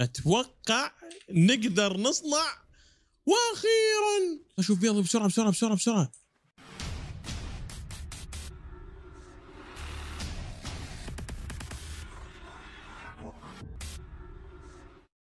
اتوقع نقدر نصنع واخيرا اشوف يلا بسرعه بسرعه بسرعه بسرعه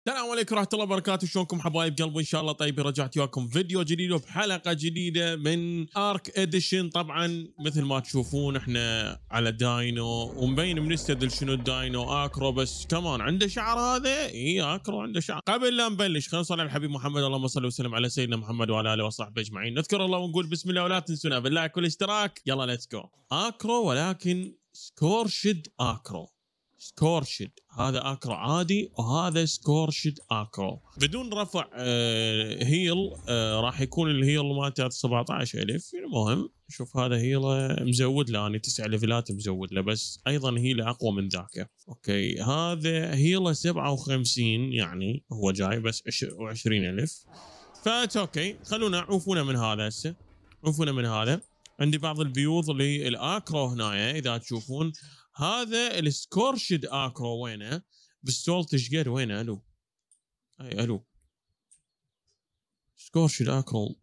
السلام عليكم ورحمة الله وبركاته شلونكم حبايب قلبي إن شاء الله طيب رجعت وياكم فيديو جديد وبحلقة جديدة من آرك إديشن طبعا مثل ما تشوفون احنا على داينو ومبين بنستدل شنو الداينو أكرو بس كمان عنده شعر هذا إي أكرو عنده شعر قبل لا نبلش خلينا نصلي على الحبيب محمد اللهم صل وسلم على سيدنا محمد وعلى آله وصحبه أجمعين نذكر الله ونقول بسم الله ولا تنسونا بالله كل اشتراك يلا ليتس جو أكرو ولكن سكورشد أكرو سكورشد هذا اكرو عادي وهذا سكورشد اكرو بدون رفع آه هيل آه راح يكون الهيل مالته 17000 المهم شوف هذا هيل آه، مزود له انا تسع ليفلات مزود له بس ايضا هيله اقوى من ذاك اوكي هذا هيل 57 يعني هو جاي بس 20000 فاتس اوكي خلونا عوفونا من هذا هسه عوفونا من هذا عندي بعض البيوض للاكرو هنا اذا تشوفون هذا السكورشد اكرو وينه بالسولت ايش قد وينه الو اي الو سكورشد اكرو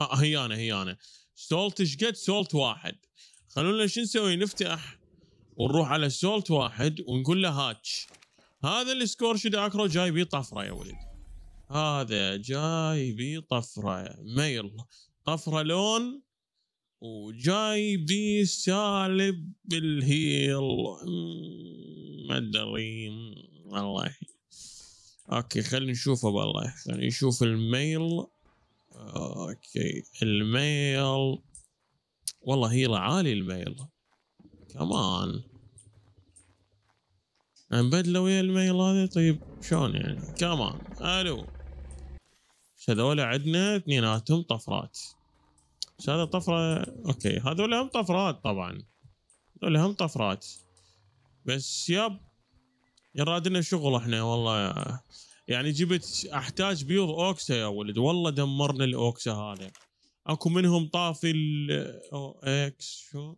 آه هي انا هي انا سولت ايش قد سولت واحد خلونا شو نسوي نفتح ونروح على سولت واحد ونقول له هاتش هذا السكورشد اكرو جاي بيه طفره يا ولد هذا جاي بيه طفره ما طفره لون وجاي بي سالب بالهيل ما ادري والله اوكي خلينا نشوفه والله خلينا نشوف الميل اوكي الميل والله هي عالي الميل كمان نبدله ويا الميل هذا طيب شلون يعني كمان الو هذول عندنا اثنيناتهم طفرات بس هذا طفرة اوكي هذول هم طفرات طبعا هذول هم طفرات بس ياب يراد لنا شغل احنا والله يعني جبت احتاج بيض اوكسا يا ولد والله دمرنا الاوكسا هذا اكو منهم طافي ال او اكس شو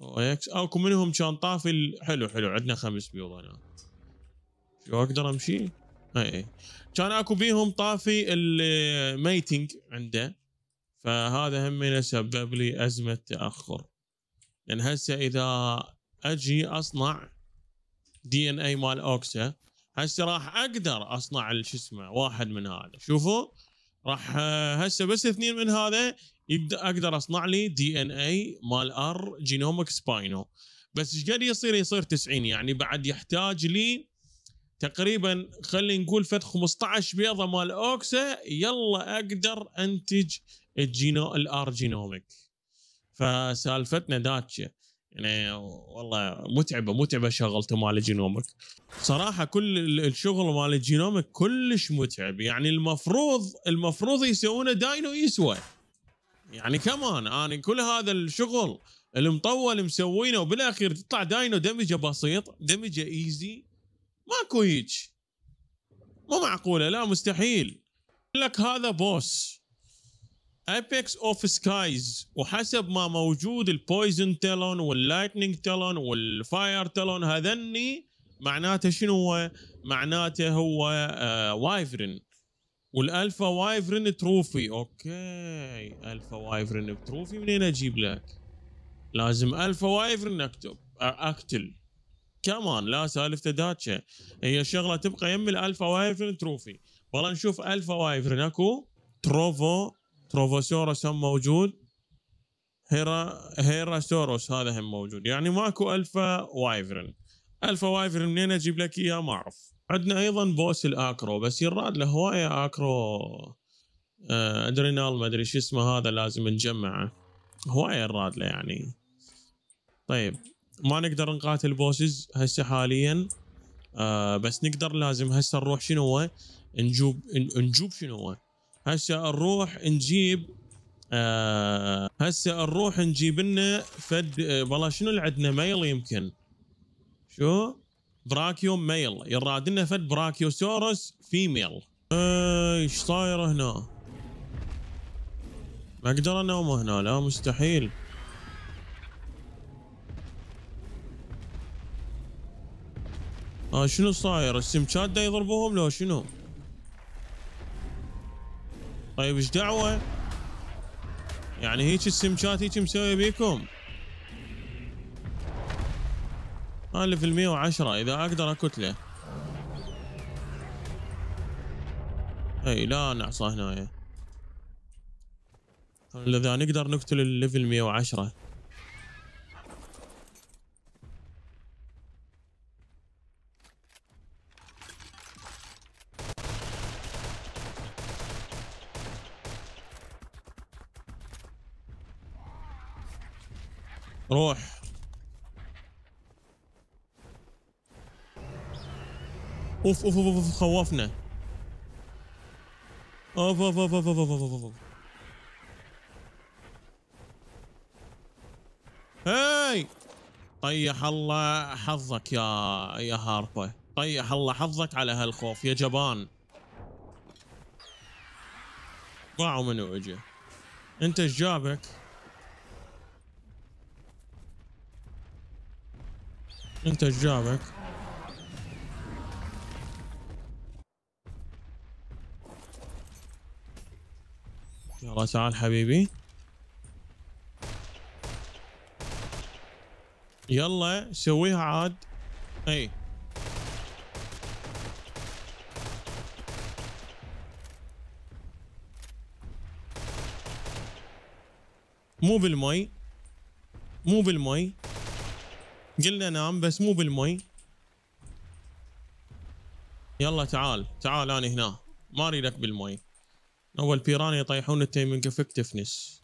او اكس اكو منهم كان طافي حلو حلو عندنا خمس بيوض انا شو اقدر امشي؟ اي اي كان اكو بيهم طافي الميتنج عنده فهذا هم سبب لي ازمه تاخر لان هسه اذا اجي اصنع دي ان اي مال اوكسا هسه راح اقدر اصنع شو اسمه واحد من هذا شوفوا راح هسه بس اثنين من هذا يبدا اقدر اصنع لي دي ان اي مال ار جينومك سباينو بس ايش قد يصير يصير 90 يعني بعد يحتاج لي تقريبا خلينا نقول فت 15 بيضه مال اوكسا يلا اقدر انتج الجينو الار جينوميك فسالفتنا داتشه يعني والله متعبه متعبه شغلته مال الجينومك صراحه كل الشغل مال الجينومك كلش متعب يعني المفروض المفروض يسوونه داينو يسوى يعني كمان انا يعني كل هذا الشغل المطول مسوينه وبالاخير تطلع داينو دمجه بسيط دمجه ايزي ماكو هيج مو معقوله لا مستحيل لك هذا بوس ايبكس اوف سكايز وحسب ما موجود البويزن تالون واللايتنينج تالون والفاير تالون هذني معناته شنو هو؟ معناته هو آه وايفرن والالفا وايفرن تروفي اوكي الفا وايفرن تروفي منين اجيب لك؟ لازم الفا وايفرن اكتب اقتل كمان لا سالفته داتشا هي الشغله تبقى يم الالفا وايفرن تروفي والله نشوف الفا وايفرن اكو تروفو تروفوسورس هم موجود هيرا هيراستوروس هذا هم موجود يعني ماكو الفا وايفرن الفا وايفرن منين اجيب لك اياه ما اعرف عندنا ايضا بوس الاكرو بس يراد له هوايه اكرو آه، ادرينال ما ادري شو اسمه هذا لازم نجمعه هوايه يراد له يعني طيب ما نقدر نقاتل بوسز هسه حاليا آه بس نقدر لازم هسه نروح شنو هو نجوب نجوب شنو هو هسه نروح نجيب آه هسه نروح نجيب لنا فد آه، والله شنو اللي عندنا ميل يمكن شو براكيوم ميل يراد لنا فد براكيوسورس فيميل إيه، ايش صاير هنا ما اقدر انام هنا لا مستحيل اه شنو صاير السمكات دا يضربوهم لو شنو طيب ايش دعوه يعني هيك السمكات هيك مسويه بيكم انا آه، في المية وعشرة اذا اقدر اكتله اي لا نعصى هنايا اذا نقدر نقتل الليفل 110 روح اوف اوف اوف, أوف خوفنا اوف اوف اوف اوف اوف اوف, أوف, أوف. هاي طيح الله حظك يا يا هاربا طيح الله حظك على هالخوف يا جبان ضاعوا منو اجا انت ايش جابك؟ انت جابك يلا تعال حبيبي يلا سويها عاد اي مو بالمي مو بالمي قلنا نام بس مو بالمي يلا تعال تعال انا هنا ما اريدك بالمي اول بيران يطيحون التيمينج افكتفنس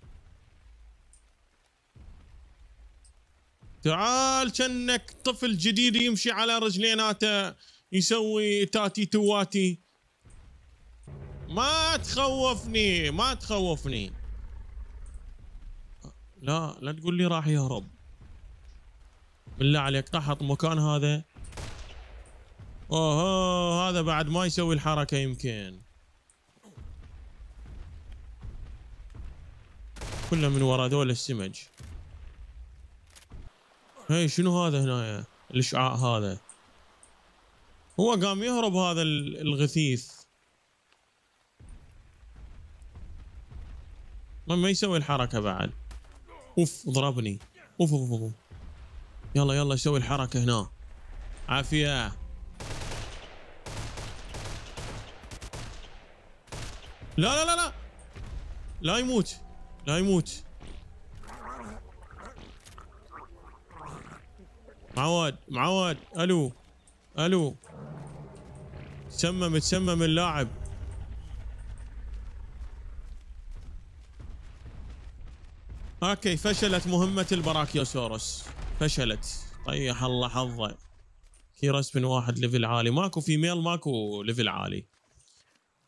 تعال كأنك طفل جديد يمشي على رجليناته يسوي تاتي تواتي ما تخوفني ما تخوفني لا لا تقول لي راح يهرب بالله عليك طحط مكان هذا اوه هذا بعد ما يسوي الحركه يمكن كله من ورا ذول السمج هاي شنو هذا هنايا الاشعاع هذا هو قام يهرب هذا الغثيث ما يسوي الحركه بعد اوف ضربني اوف اوف اوف يلا يلا سوي الحركة هنا عافية لا لا لا لا لا يموت لا يموت معود معود الو الو تسمم تسمم اللاعب اوكي فشلت مهمة البراكيوسورس فشلت طيح الله حظه كيرس من واحد ليفل عالي ماكو فيميل ماكو ليفل عالي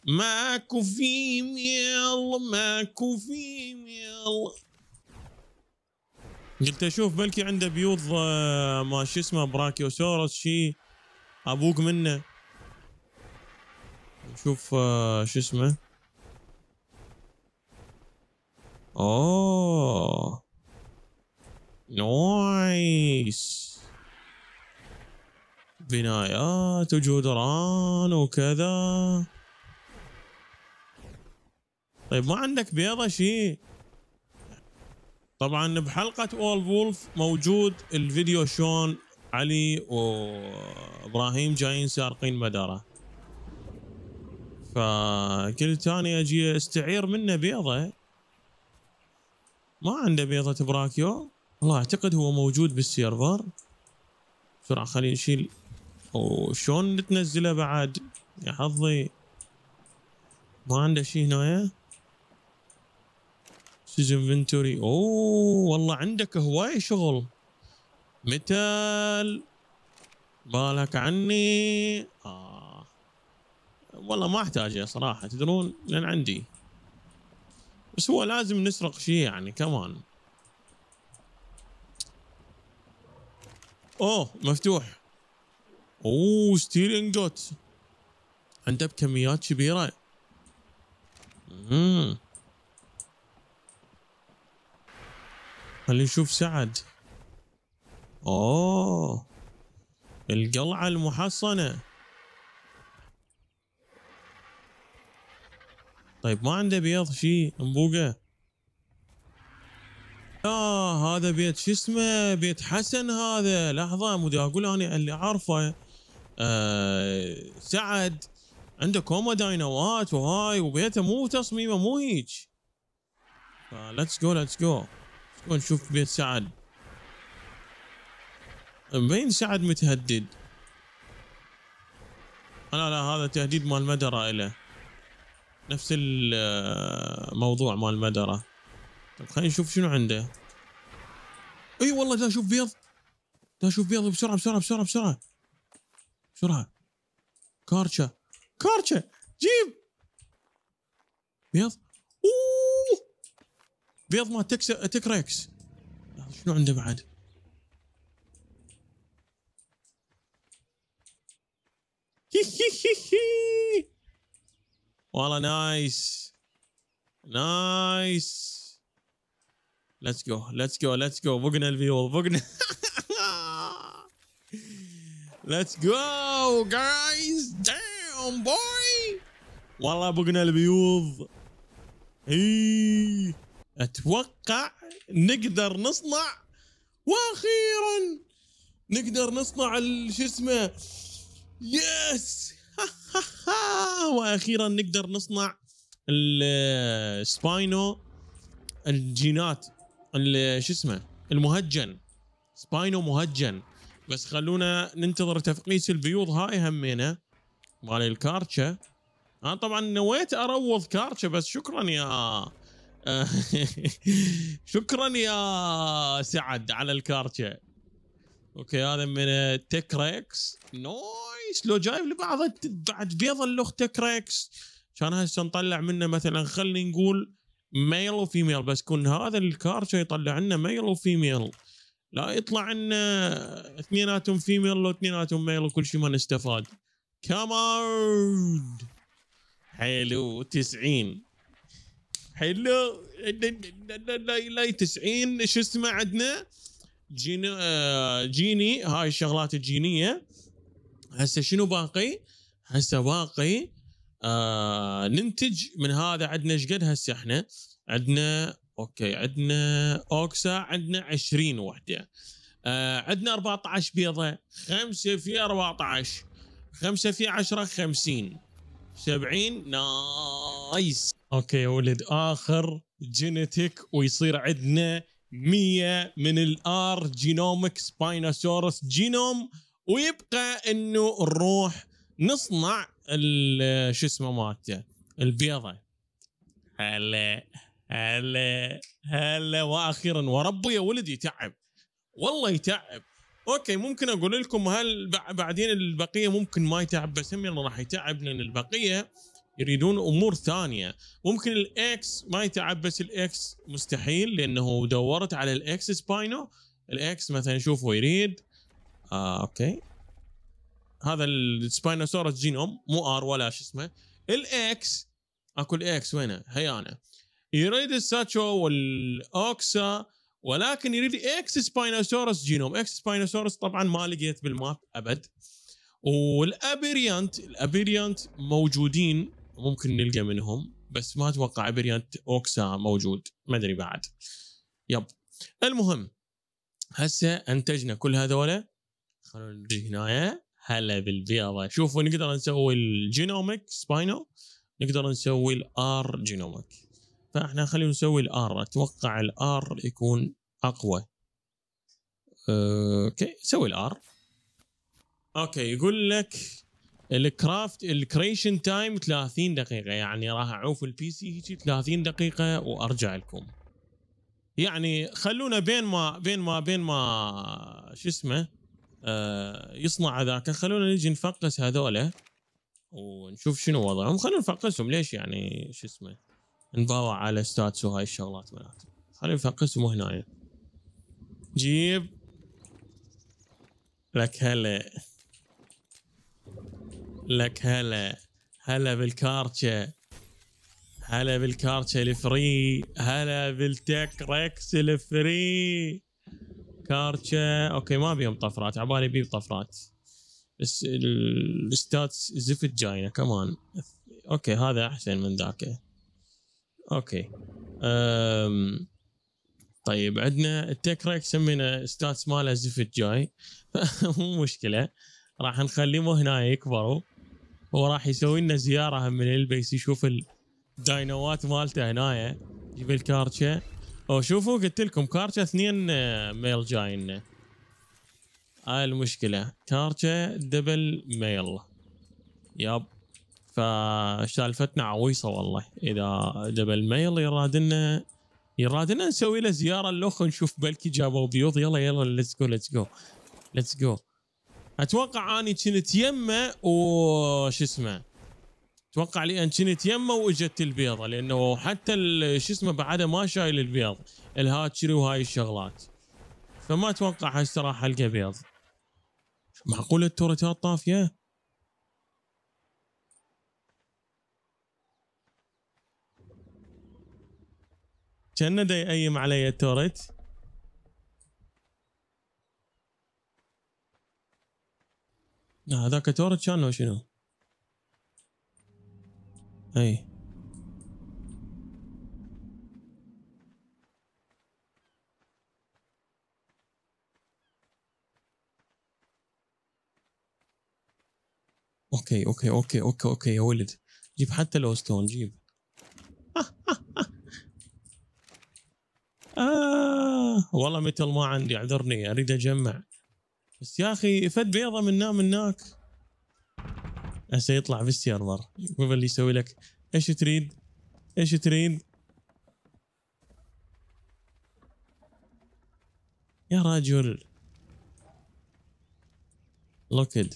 ماكو فيميل ماكو فيميل قلت اشوف بلكي عنده بيوض آه، ما شو اسمه براكيوسورس شي ابوك منه نشوف آه، شو اسمه اوه نايس بنايات وجدران وكذا طيب ما عندك بيضة شيء طبعا بحلقة اول وولف موجود الفيديو شلون علي وابراهيم جايين سارقين مدارة فكل ثاني اجي استعير منه بيضة ما عنده بيضة براكيو والله اعتقد هو موجود بالسيرفر بسرعة خلينا نشيل وشون نتنزله بعد يا حظي ما عنده شي هنايا سيج انفنتوري اوه والله عندك هواي شغل متل بالك عني آه. والله ما احتاجه صراحة تدرون لان عندي بس هو لازم نسرق شيء يعني كمان اوه مفتوح اوه ستيل انجوت عنده بكميات كبيره خلينا نشوف سعد اوه القلعه المحصنه طيب ما عنده بيض شيء انبوقه اه هذا بيت شو اسمه بيت حسن هذا لحظه مدري اقول انا اللي عارفه آه سعد عنده كوما داينوات وهاي وبيته مو تصميمه مو هيج ليتس جو ليتس جو نشوف بيت سعد مبين سعد متهدد آه، لا لا هذا تهديد مال مدرة إله نفس الموضوع آه، مال مدرة طيب خلينا نشوف شنو عنده اي والله ده اشوف بيض ده اشوف بيض بسرعه بسرعه بسرعه بسرعه بسرعه كارتشا كارتشا جيب بيض اوه بيض ما تكس تكريكس شنو عنده بعد والله نايس نايس ليتس جو ليتس جو ليتس جو فوقنا الفيول فوقنا ليتس جو جايز دام بوي والله بقنا البيوض اتوقع نقدر نصنع واخيرا نقدر نصنع شو اسمه يس واخيرا نقدر نصنع السباينو الجينات شو اسمه المهجن سباينو مهجن بس خلونا ننتظر تفقيس البيوض هاي همينه مال الكارتشا انا طبعا نويت اروض كارتشا بس شكرا يا شكرا يا سعد على الكارتشا اوكي هذا من تيك ريكس لو جايب لي بعض بعد بيض الاخت تيك ريكس كان هسه نطلع منه مثلا خلينا نقول ميل وفيميل بس كون هذا الكارت يطلع لنا ميل وفيميل لا يطلع لنا اثنيناتهم فيميل واثنيناتهم ميل وكل شيء ما نستفاد اون حلو 90 حلو لا 90 شو اسمه عندنا جيني جيني هاي الشغلات الجينيه هسه شنو باقي؟ هسه باقي آه ننتج من هذا عندنا ايش قد هسه احنا عندنا اوكي عندنا اوكسا عندنا 20 وحده آه عندنا 14 بيضه 5 في 14 5 في 10 50 70 نايس اوكي يا ولد اخر جينيتيك ويصير عندنا 100 من الار جينومك سباينوسورس جينوم ويبقى انه نروح نصنع شو اسمه مالته البيضه هلا هلا هلا واخيرا وربي يا ولدي يتعب والله يتعب اوكي ممكن اقول لكم هل بعدين البقيه ممكن ما يتعب بس هم راح يتعب لان البقيه يريدون امور ثانيه ممكن الاكس ما يتعب بس الاكس مستحيل لانه دورت على الاكس سباينو الاكس مثلا شوفوا يريد آه اوكي هذا السباينوسورس جينوم مو ار ولا شو اسمه الاكس اكو الاكس وينه هي انا يريد الساتشو والاوكسا ولكن يريد اكس سباينوسورس جينوم اكس سباينوسورس طبعا ما لقيت بالماب ابد والابيريانت الابيريانت موجودين ممكن نلقى منهم بس ما اتوقع ابيريانت اوكسا موجود ما ادري بعد يب المهم هسه انتجنا كل هذولا خلونا نجي هنايا هلا بالبيضة شوفوا نقدر نسوي الجينوميك سباينو نقدر نسوي الار جينوميك فاحنا خلينا نسوي الار اتوقع الار يكون اقوى اوكي سوي الار اوكي يقول لك الكرافت الكريشن تايم 30 دقيقة يعني راح اعوف البي سي هيجي 30 دقيقة وارجع لكم يعني خلونا بين ما بين ما بين ما شو اسمه آه، يصنع هذاك خلونا نجي نفقس هذولا ونشوف شنو وضعهم خلونا نفقسهم ليش يعني شو اسمه نباوع على ستاتس وهاي الشغلات مالت خلونا نفقسهم هنا جيب لك هلا لك هلا هلا بالكارتشة هلا بالكارتشة الفري هلا بالتك ريكس الفري كارتشا اوكي ما بيهم طفرات عبالي بيه طفرات بس الستاتس زفت جاينا كمان اوكي هذا احسن من ذاك اوكي أم طيب عندنا التك رايك سمينا ستاتس ماله زفت جاي مو مشكله راح نخليهم هنا يكبروا وراح يسوي لنا زياره من البيس يشوف الداينوات مالته هنايا يجيب الكارتشا او شوفوا قلت لكم كارتا اثنين آه، ميل جاين هاي آه، المشكله كارتا دبل ميل ياب فسالفتنا عويصه والله اذا دبل ميل يرادنا يرادنا نسوي له زياره الاخ نشوف بلكي جابوا بيوض يلا يلا ليتس جو ليتس جو ليتس جو اتوقع اني كنت يمه وش اسمه اتوقع لي انشنت يمه واجت البيضه لانه حتى شو اسمه بعده ما شايل البيض الهاتشري وهاي الشغلات فما اتوقع هسه راح القى بيض معقوله التورتات طافيه كان دا يقيم علي التورت آه، هذاك التورت كان شنو؟ اي اوكي اوكي اوكي اوكي اوكي يا ولد جيب حتى لو ستون جيب آه والله متل ما عندي اعذرني اريد اجمع بس يا اخي فد بيضه من هنا من هناك هسه يطلع في بالسيرفر اللي يسوي لك ايش تريد؟ ايش تريد؟ يا رجل لوكد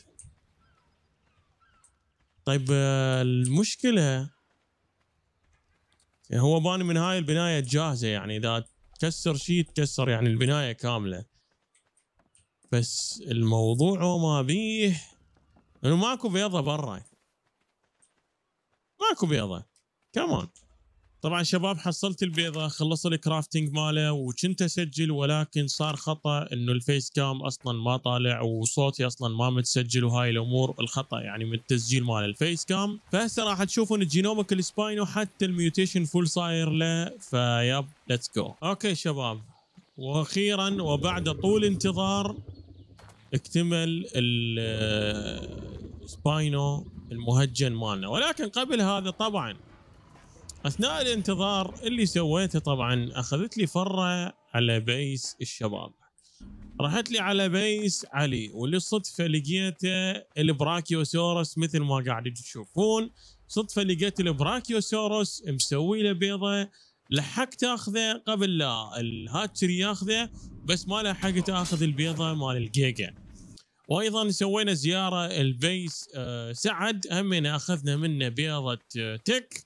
طيب آه، المشكلة هو باني من هاي البناية جاهزة يعني اذا تكسر شيء تكسر يعني البناية كاملة بس الموضوع وما بيه انه ماكو بيضه برا ماكو بيضه كمان طبعا شباب حصلت البيضه خلص الكرافتنج ماله وكنت اسجل ولكن صار خطا انه الفيس كام اصلا ما طالع وصوتي اصلا ما متسجل وهاي الامور الخطا يعني من التسجيل مال الفيس كام فهسه راح تشوفون الجينوميكال السباين وحتى الميوتيشن فول صاير له فيب ليتس جو اوكي شباب واخيرا وبعد طول انتظار اكتمل سباينو المهجن مالنا ولكن قبل هذا طبعا اثناء الانتظار اللي سويته طبعا اخذت لي فره على بيس الشباب رحت لي على بيس علي واللي صدفة لقيته البراكيوسورس مثل ما قاعد تشوفون صدفه لقيت البراكيوسورس مسوي له بيضه لحقت اخذه قبل لا الهاتشري ياخذه بس ما لحقت اخذ البيضه مال الجيجا وايضا سوينا زياره الفيس آه، سعد همنا اخذنا منه بيضه آه، تك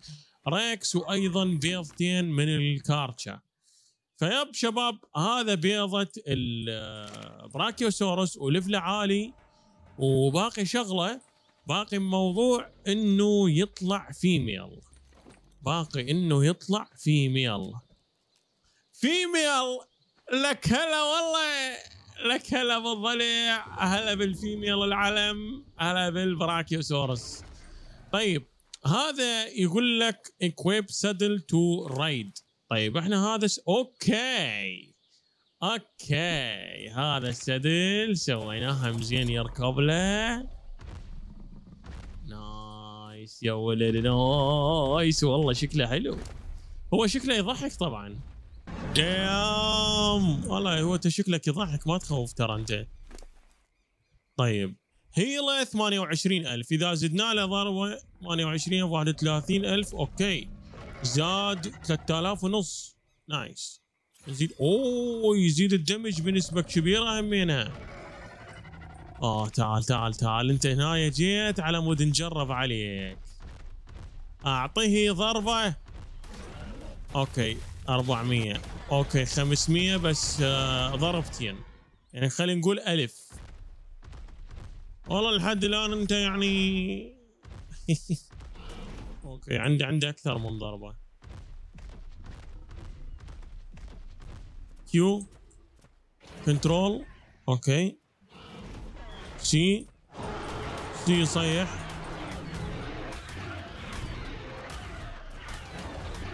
ريكس وايضا بيضتين من الكارتشا فيب شباب هذا بيضه البراكيوسورس آه، ولفله عالي وباقي شغله باقي موضوع انه يطلع فيميل باقي انه يطلع فيميل فيميل لك هلا والله لك هلا بالضلع هلا بالفيميل العلم هلا بالبراكيوسورس طيب هذا يقول لك equip saddle to ride طيب احنا هذا س... اوكي اوكي هذا السدل سويناها مزين يركب له نايس يا ولد نايس والله شكله حلو هو شكله يضحك طبعا دام والله هو انت شكلك يضحك ما تخوف ترى انت طيب هيله 28000 اذا زدنا له ضربه 28 31000 اوكي زاد 3000 ونص نايس يزيد اوه يزيد الدمج بنسبه كبيره همينها اه تعال تعال تعال انت هنا جيت على مود نجرب عليك اعطيه ضربه اوكي 400 اوكي 500 بس آه، ضربتين يعني خلينا نقول ألف والله لحد الآن أنت يعني اوكي عندي عندي أكثر من ضربة كيو كنترول اوكي سي سي صيح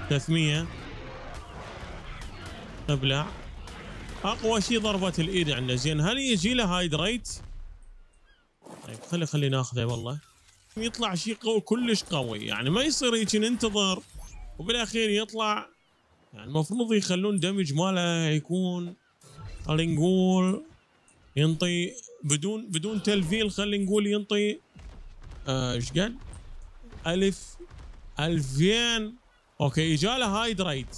300 ابلع اقوى شيء ضربه الايد عندنا زين هل يجي له هايدريت؟ طيب خلي خلي ناخذه والله يطلع شيء قوي كلش قوي يعني ما يصير هيك ننتظر وبالاخير يطلع يعني المفروض يخلون دمج ماله يكون خلينا نقول ينطي بدون بدون تلفيل خلينا نقول ينطي آه، ايش آه قال؟ الف الفين اوكي اجاله هايدريت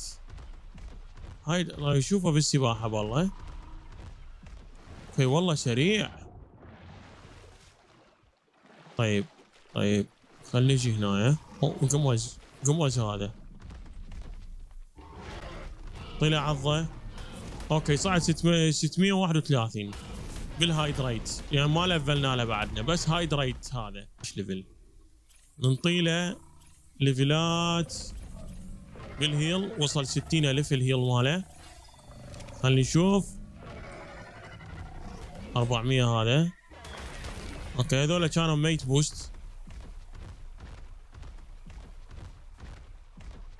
هاي راح يشوفه بالسباحة بالله اوكي والله سريع طيب طيب خلني اجي هنا قمز قمز هذا طلع عضه اوكي صعد 631 بالهايدريت يعني ما لفلنا له بعدنا بس هايدريت هذا ايش ليفل ننطيله ليفلات بالهيل وصل 60 الف الهيل ماله خلينا نشوف 400 هذا اوكي هذول كانوا ميت بوست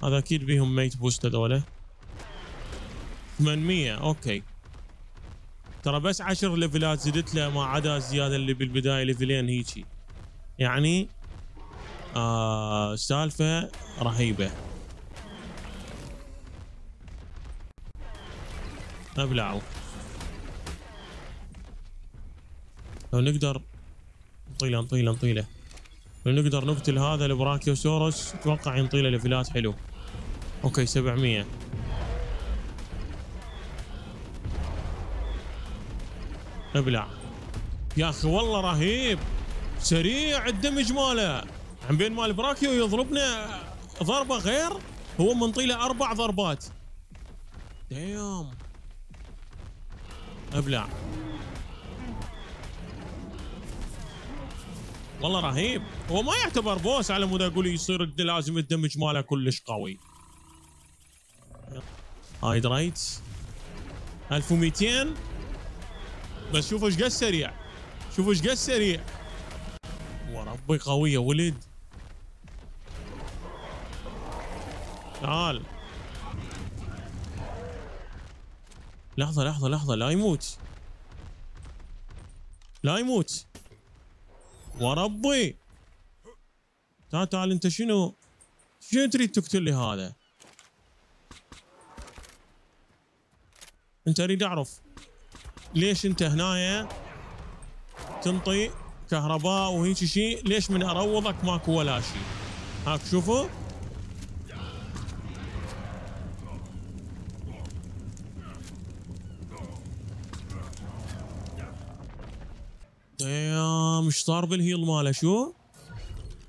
هذا اكيد بيهم ميت بوست هذول 800 اوكي ترى بس 10 ليفلات زدت له ما عدا الزياده اللي بالبدايه ليفلين هيجي يعني آه سالفه رهيبه ابلعوا طيب، لو نقدر طيلة طيلة طيلة لو نقدر نقتل هذا البراكيوسورس اتوقع ينطيله لفلات حلو اوكي 700 طيب، ابلع يا اخي والله رهيب سريع الدمج ماله عم بين مال براكيو يضربنا ضربه غير هو منطيله اربع ضربات دايم ابلع والله رهيب هو ما يعتبر بوس على مود اقول يصير لازم الدمج ماله كلش قوي هايد رايت 1200 بس شوفوا ايش قد سريع شوفوا ايش قد سريع وربي قوي يا ولد تعال لحظة لحظة لحظة لا يموت لا يموت وربي تعال تعال انت شنو شنو تريد تقتل لي هذا انت اريد اعرف ليش انت هنايا تنطي كهرباء وهيك شيء ليش من اروضك ماكو ولا شيء هاك شوفوا مش صار بالهيل ماله شو؟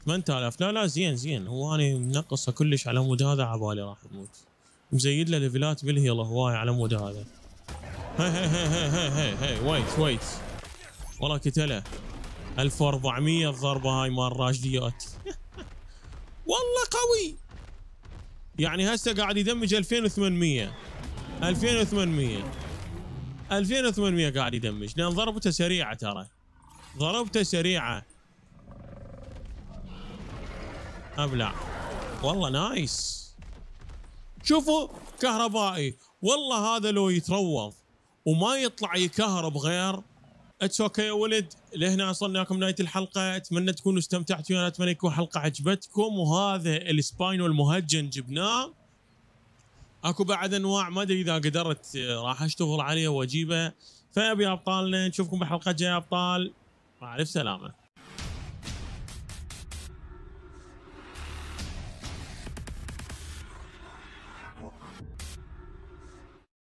8000 لا لا زين زين هو انا منقصه كلش على مود هذا على بالي راح اموت مزيد له ليفلات بالهيل هواي على مود هذا هي هي هي هي هي ويت ويت والله كتله 1400 الضربه هاي مال راشديات والله قوي يعني هسه قاعد يدمج 2800 2800 2800 قاعد يدمج لان ضربته سريعه ترى ضربته سريعه ابلع والله نايس شوفوا كهربائي والله هذا لو يتروض وما يطلع يكهرب غير اتس اوكي يا ولد لهنا وصلناكم نهايه الحلقه اتمنى تكونوا استمتعتوا ويانا اتمنى يكون حلقه عجبتكم وهذا السباينو المهجن جبناه اكو بعد انواع ما ادري اذا قدرت آه، راح اشتغل عليه واجيبه فيا ابطالنا نشوفكم بحلقه جايه ابطال مع ألف سلامة